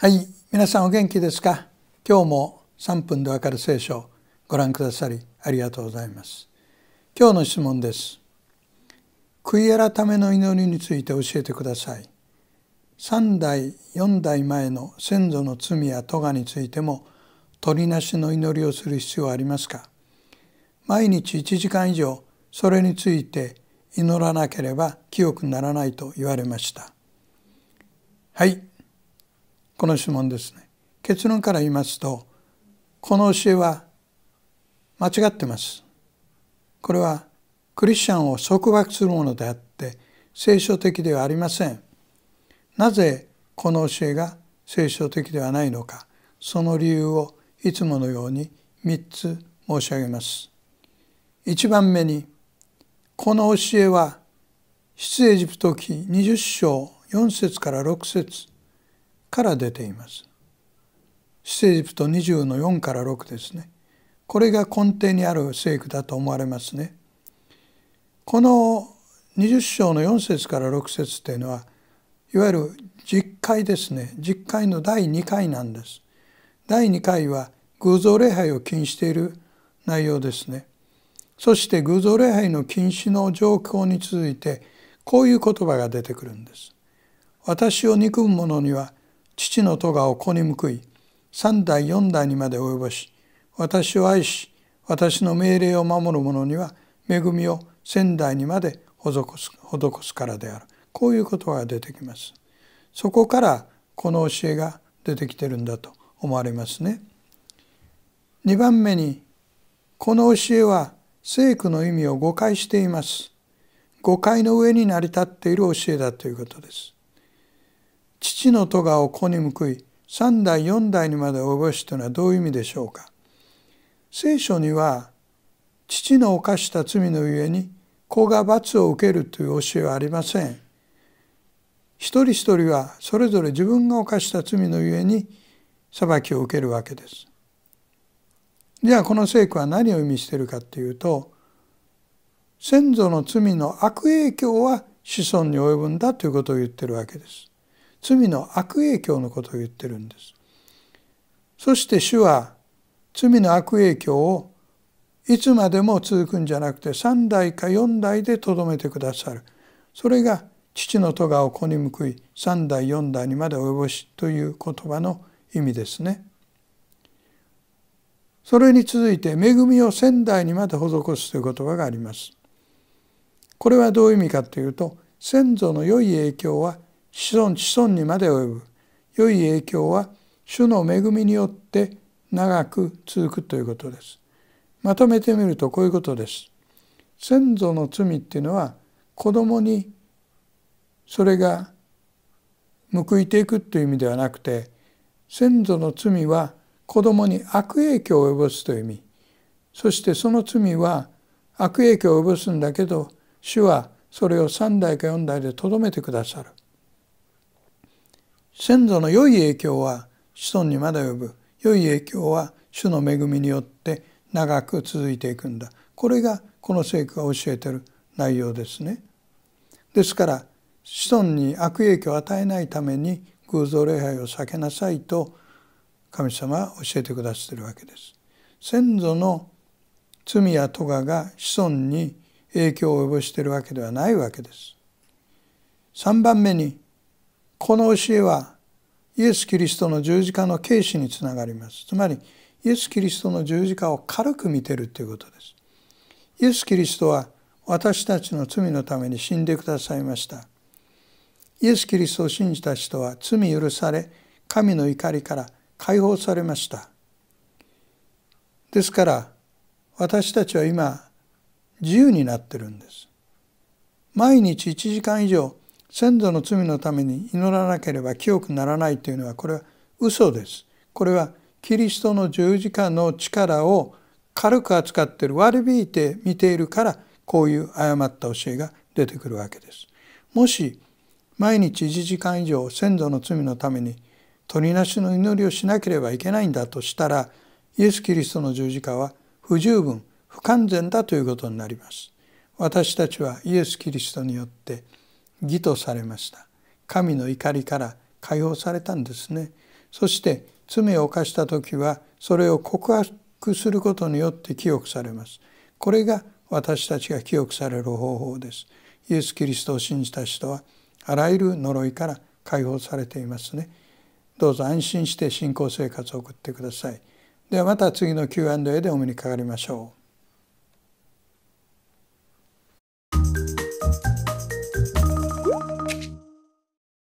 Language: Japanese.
はい皆さんお元気ですか今日も三分でわかる聖書をご覧くださりありがとうございます今日の質問です悔い改めの祈りについて教えてください三代四代前の先祖の罪や咎についても取りなしの祈りをする必要はありますか毎日一時間以上それについて祈らなければ清くならないと言われましたはいこの質問ですね結論から言いますとこの教えは間違ってますこれはクリスチャンを束縛するものであって聖書的ではありませんなぜこの教えが聖書的ではないのかその理由をいつものように3つ申し上げます1番目にこの教えは出エジプト記20章4節から6節から出ています。出エジプト20の4から6ですね。これが根底にある聖句だと思われますね。この20章の4節から6節というのはいわゆる10回ですね10回の第2回なんです。第2回は偶像礼拝を禁している内容ですね。そして偶像礼拝の禁止の状況に続いてこういう言葉が出てくるんです。私を憎む者には父の戸川を子に報い三代四代にまで及ぼし私を愛し私の命令を守る者には恵みを仙台にまで施すからであるこういうことが出てきますそこからこの教えが出てきてるんだと思われますね2番目にこの教えは聖句の意味を誤解しています誤解の上に成り立っている教えだということです父の戸川を子に報い三代四代にまで及ぼしというのはどういう意味でしょうか聖書には父の犯した罪のゆえに子が罰を受けるという教えはありません。一人一人はそれぞれ自分が犯した罪のゆえに裁きを受けるわけです。ではこの聖句は何を意味しているかというと先祖の罪の悪影響は子孫に及ぶんだということを言ってるわけです。罪の悪影響のことを言ってるんです。そして主は罪の悪影響をいつまでも続くんじゃなくて3代か4代でとどめてくださるそれが父の戸川を子に報い3代4代にまで及ぼしという言葉の意味ですね。それに続いて「恵みを仙台にまで施す」という言葉があります。これはどういう意味かというと先祖の良い影響は子孫子孫にまで及ぶ良い影響は主の恵みによって長く続くということです。まとめてみるとこういうことです。先祖の罪っていうのは子供にそれが報いていくという意味ではなくて先祖の罪は子供に悪影響を及ぼすという意味そしてその罪は悪影響を及ぼすんだけど主はそれを3代か4代でとどめてくださる先祖の良い影響は子孫にまだ及ぶ良い影響は主の恵みによって長く続いていくんだこれがこの聖句が教えてる内容ですね。ですから子孫に悪影響を与えないために偶像礼拝を避けなさいと神様は教えてくださってるわけです。先祖の罪や咎が子孫に影響を及ぼしているわけではないわけです。3番目にこの教えはイエス・キリストの十字架の軽視につながりますつまりイエス・キリストの十字架を軽く見てるということですイエス・キリストは私たちの罪のために死んでくださいましたイエス・キリストを信じた人は罪許され神の怒りから解放されましたですから私たちは今自由になってるんです毎日1時間以上先祖の罪のために祈らなければ清くならないというのはこれは嘘です。これはキリストの十字架の力を軽く扱っている割り引いて見ているからこういう誤った教えが出てくるわけです。もし毎日1時間以上先祖の罪のために取りなしの祈りをしなければいけないんだとしたらイエス・キリストの十字架は不十分不完全だということになります。私たちはイエス・キリストによって義とされました神の怒りから解放されたんですねそして罪を犯した時はそれを告白することによって記憶されますこれが私たちが記憶される方法ですイエス・キリストを信じた人はあらゆる呪いから解放されていますねどうぞ安心して信仰生活を送ってくださいではまた次の Q&A でお目にかかりましょう